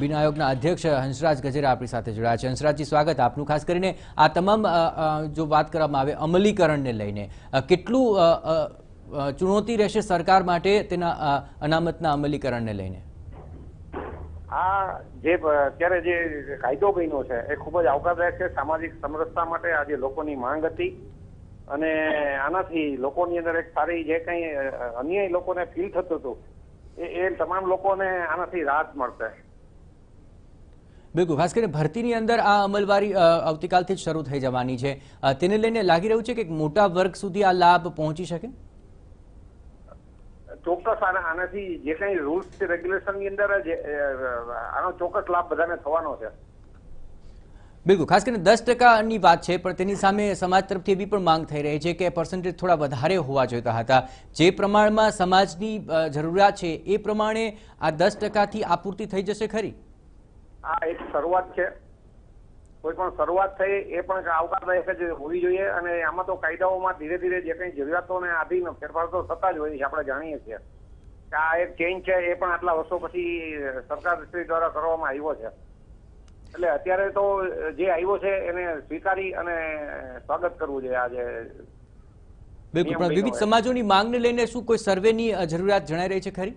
બિન આયોગના અધ્યક્ષ હંસરાજ ગજેરા આપણી સાથે જોડાયા છે હંસરાજજી સ્વાગત આપનું ખાસ કરીને આ તમામ જો વાત કરવામાં આવે અમલીકરણને લઈને કેટલું ચુનૌતી રહેશે સરકાર માટે તેના અનામતના અમલીકરણને લઈને આ જે અત્યારે જે કાયદો બન્યો છે એ ખૂબ જ આવકારદાયક છે સામાજિક સમરસતા માટે આજે લોકોની માંગ હતી અને આનાથી લોકોની અંદર એક સારી જે કંઈ અન્યાય લોકોને ફીલ થતું હતું એ તમામ લોકોને આનાથી રાહત મળશે બિલકુલ ખાસ કરીને ભરતીની અંદર આ અમલવારી આવતીકાલથી જ શરૂ થઈ જવાની છે તેને લઈને લાગી રહ્યું છે કે મોટા વર્ગ સુધી આ લાભ પહોંચી શકે ચોક્કસ આનાથી જે કંઈ રૂલ્સ છે રેગ્યુલેશનની અંદર જ આનો ચોક્કસ લાભ બધાને થવાનો છે બિલકુલ ખાસ કરીને દસ ટકાની વાત છે પણ તેની સામે સમાજ તરફથી એવી પણ માંગ થઈ રહી છે કે પર્સન્ટેજ થોડા વધારે હોવા જોઈતા હતા જે પ્રમાણમાં સમાજની જરૂરિયાત છે એ પ્રમાણે આ દસ ટકાથી આપૂર્તિ થઈ જશે ખરી આ એક શરૂઆત છે કોઈ પણ શરૂઆત થઈ એ પણ આવકારદાયક જ હોવી જોઈએ અને આમાં તો કાયદાઓમાં ધીરે ધીરે જે કંઈ જરૂરિયાતોને આધીન ફેરફાર તો થતા જ હોય છે આપણે જાણીએ છીએ કે આ એક ચેન્જ છે એ પણ આટલા વર્ષો પછી સરકાર શ્રી દ્વારા કરવામાં આવ્યો છે એટલે અત્યારે તો જે આવ્યો છે એને સ્વીકારી અને સ્વાગત કરવું જોઈએ આજે બિલકુલ વિવિધ સમાજોની માંગને લઈને શું કોઈ સર્વેની જરૂરિયાત જણાઈ રહી છે ખરી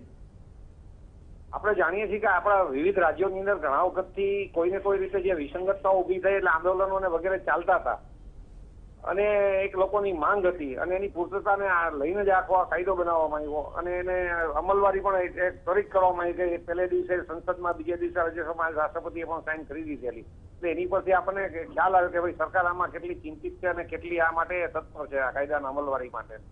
આપણે જાણીએ છીએ કે આપણા વિવિધ રાજ્યોની અંદર ઘણા વખતથી કોઈને કોઈ રીતે જે વિસંગતતાઓ ઉભી થઈ એટલે આંદોલનો ને વગેરે ચાલતા હતા અને એક લોકોની માંગ હતી અને એની પૂર્તતાને લઈને જ આખો આ કાયદો બનાવવામાં આવ્યો અને એને અમલવારી પણ ત્વરિત કરવામાં આવી ગઈ પહેલે દિવસે સંસદમાં બીજે દિવસે રાજ્યસભામાં રાષ્ટ્રપતિએ પણ સાઇન કરી દીધેલી એટલે એની પરથી આપણને ખ્યાલ આવ્યો કે ભાઈ સરકાર આમાં કેટલી ચિંતિત છે અને કેટલી આ માટે તત્પર છે આ કાયદાના અમલવારી માટે